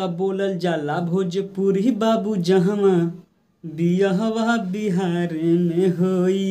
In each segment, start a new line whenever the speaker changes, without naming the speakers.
तब बोलल जाला भोजपुरी बाबू जहवा बियहवा बिहार में होई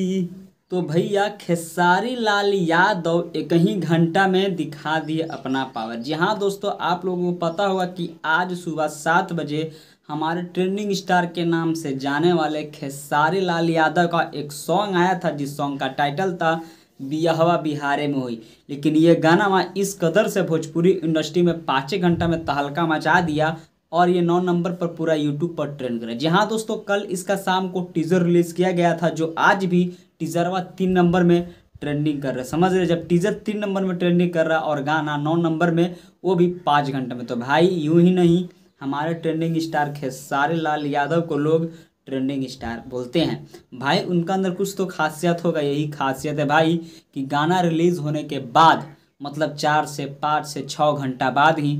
तो भैया खेसारी लाल यादव एक ही घंटा में दिखा दिए अपना पावर जी हाँ दोस्तों आप लोगों को पता होगा कि आज सुबह सात बजे हमारे ट्रेंडिंग स्टार के नाम से जाने वाले खेसारी लाल यादव का एक सॉन्ग आया था जिस सॉन्ग का टाइटल था बियाहवा बिहारे में हुई लेकिन ये गाना वहाँ इस कदर से भोजपुरी इंडस्ट्री में पाँच घंटा में तहलका मचा दिया और ये नौ नंबर पर पूरा यूट्यूब पर ट्रेंड करा जी हाँ दोस्तों कल इसका शाम को टीज़र रिलीज़ किया गया था जो आज भी टीज़रवा तीन नंबर में ट्रेंडिंग कर रहे समझ रहे जब टीजर तीन नंबर में ट्रेंडिंग कर रहा और गाना नौ नंबर में वो भी पाँच घंटे में तो भाई यूं ही नहीं हमारे ट्रेंडिंग स्टार खेसारी लाल यादव को लोग ट्रेंडिंग स्टार बोलते हैं भाई उनका अंदर कुछ तो खासियत होगा यही खासियत है भाई कि गाना रिलीज़ होने के बाद मतलब चार से पाँच से छः घंटा बाद ही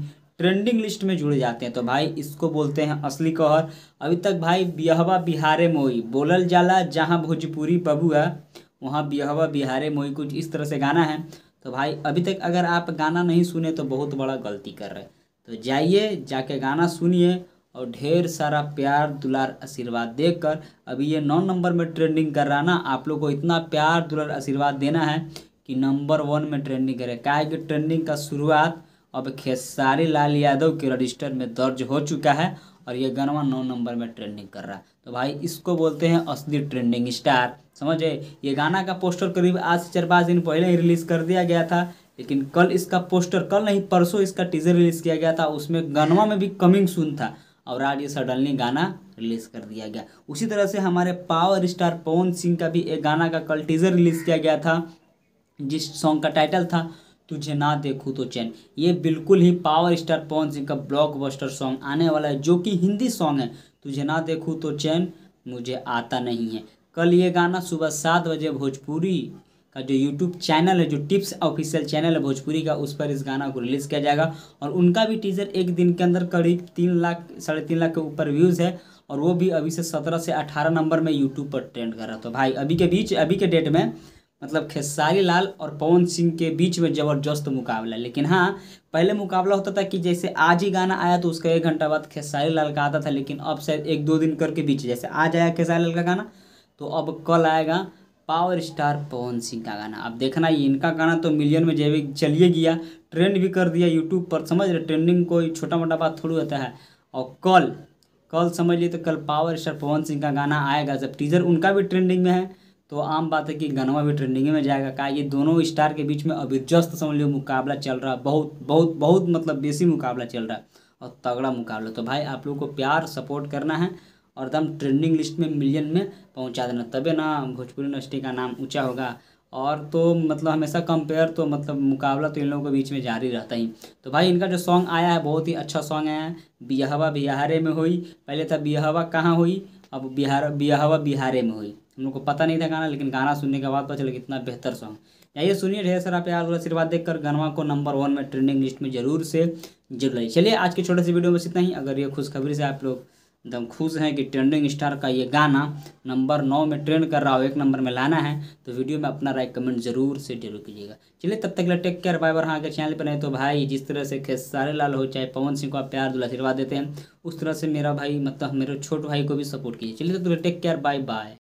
ट्रेंडिंग लिस्ट में जुड़े जाते हैं तो भाई इसको बोलते हैं असली कहर अभी तक भाई बिहवा बिहारे मोई बोलल जाला जहाँ भोजपुरी बबू है वहाँ बिहवा बिहारे मोई कुछ इस तरह से गाना है तो भाई अभी तक अगर आप गाना नहीं सुने तो बहुत बड़ा गलती कर रहे तो जाइए जाके गाना सुनिए और ढेर सारा प्यार दुलार आशीर्वाद देकर अभी ये नौ नंबर में ट्रेंडिंग कर रहा ना आप लोग को इतना प्यार दुलार आशीर्वाद देना है कि नंबर वन में ट्रेंडिंग करे क्या कि ट्रेंडिंग का शुरुआत अब खेसारी लाल यादव के रजिस्टर में दर्ज हो चुका है और ये गनवा नौ नंबर में ट्रेंडिंग कर रहा है तो भाई इसको बोलते हैं असली ट्रेंडिंग स्टार समझे ये गाना का पोस्टर करीब आज से चार पाँच दिन पहले ही रिलीज़ कर दिया गया था लेकिन कल इसका पोस्टर कल नहीं परसों इसका टीजर रिलीज़ किया गया था उसमें गनवा में भी कमिंग सुन था और आज ये सडनली गाना रिलीज़ कर दिया गया उसी तरह से हमारे पावर स्टार पवन सिंह का भी एक गाना का कल टीज़र रिलीज़ किया गया था जिस सॉन्ग का टाइटल था तुझे ना देखूँ तो चैन ये बिल्कुल ही पावर स्टार पवन सिंह का ब्लॉकबस्टर सॉन्ग आने वाला है जो कि हिंदी सॉन्ग है तुझे ना देखूँ तो चैन मुझे आता नहीं है कल ये गाना सुबह सात बजे भोजपुरी का जो यूट्यूब चैनल है जो टिप्स ऑफिशियल चैनल है भोजपुरी का उस पर इस गाना को रिलीज़ किया जाएगा और उनका भी टीजर एक दिन के अंदर करीब तीन लाख साढ़े तीन लाख के ऊपर व्यूज़ है और वो भी अभी से सत्रह से अठारह नंबर में यूट्यूब पर ट्रेंड कर रहा था तो भाई अभी के बीच अभी के डेट में मतलब खेसारी लाल और पवन सिंह के बीच में ज़बरदस्त मुकाबला है लेकिन हाँ पहले मुकाबला होता था कि जैसे आज ही गाना आया तो उसका एक घंटा बाद खेसारी लाल का आता था लेकिन अब शायद एक दो दिन करके बीच जैसे आज आया खेसारी लाल का गाना तो अब कल आएगा पावर स्टार पवन सिंह का गाना अब देखना ये इनका गाना तो मिलियन में जैविक चलिए गया ट्रेंड भी कर दिया यूट्यूब पर समझ रहे ट्रेंडिंग कोई छोटा मोटा बात थोड़ी होता है और कल कल समझ लिए तो कल पावर स्टार पवन सिंह का गाना आएगा जब टीजर उनका भी ट्रेंडिंग में है तो आम बात है कि गनवा भी ट्रेंडिंग में जाएगा का ये दोनों स्टार के बीच में अभी जस्त समझ लो मुकाबला चल रहा है बहुत बहुत बहुत मतलब बेसी मुकाबला चल रहा है और तगड़ा मुकाबला तो भाई आप लोग को प्यार सपोर्ट करना है और एकदम ट्रेंडिंग लिस्ट में मिलियन में पहुंचा देना तबे ना भोजपुरी यूनिवर्सिटी का नाम ऊंचा होगा और तो मतलब हमेशा कंपेयर तो मतलब मुकाबला तो इन लोगों के बीच में जारी रहता ही तो भाई इनका जो सॉन्ग आया है बहुत ही अच्छा सॉन्ग आया है बिहवा बिहारे में हुई पहले था बिहवा कहाँ हुई अब बिहार बिहवा बिहारे में हुई हम लोग को पता नहीं था गाना लेकिन गाना सुनने के बाद पता चला कितना बेहतर सॉन्ग जाइए सुनिए ढेर सारा प्यार और आशीर्वाद देखकर गनवा को नंबर वन में ट्रेंडिंग लिस्ट में जरूर से जुड़ रही चलिए आज के छोटे से वीडियो में इतना ही अगर ये खुशखबरी से आप लोग एकदम खुश हैं कि ट्रेंडिंग स्टार का ये गाना नंबर नौ में ट्रेंड कर रहा हो एक नंबर में लाना है तो वीडियो में अपना राय कमेंट जरूर से जरूर कीजिएगा चलिए तब तक टेक केयर बाय बार हाँ अगर चैनल पर नहीं तो भाई जिस तरह से सारे लाल हो चाहे पवन सिंह को आप प्यार दुल आशीर्वाद देते हैं उस तरह से मेरा भाई मतलब मेरे छोटे भाई को भी सपोर्ट कीजिए चलिए तब तक टेक केयर बाय बाय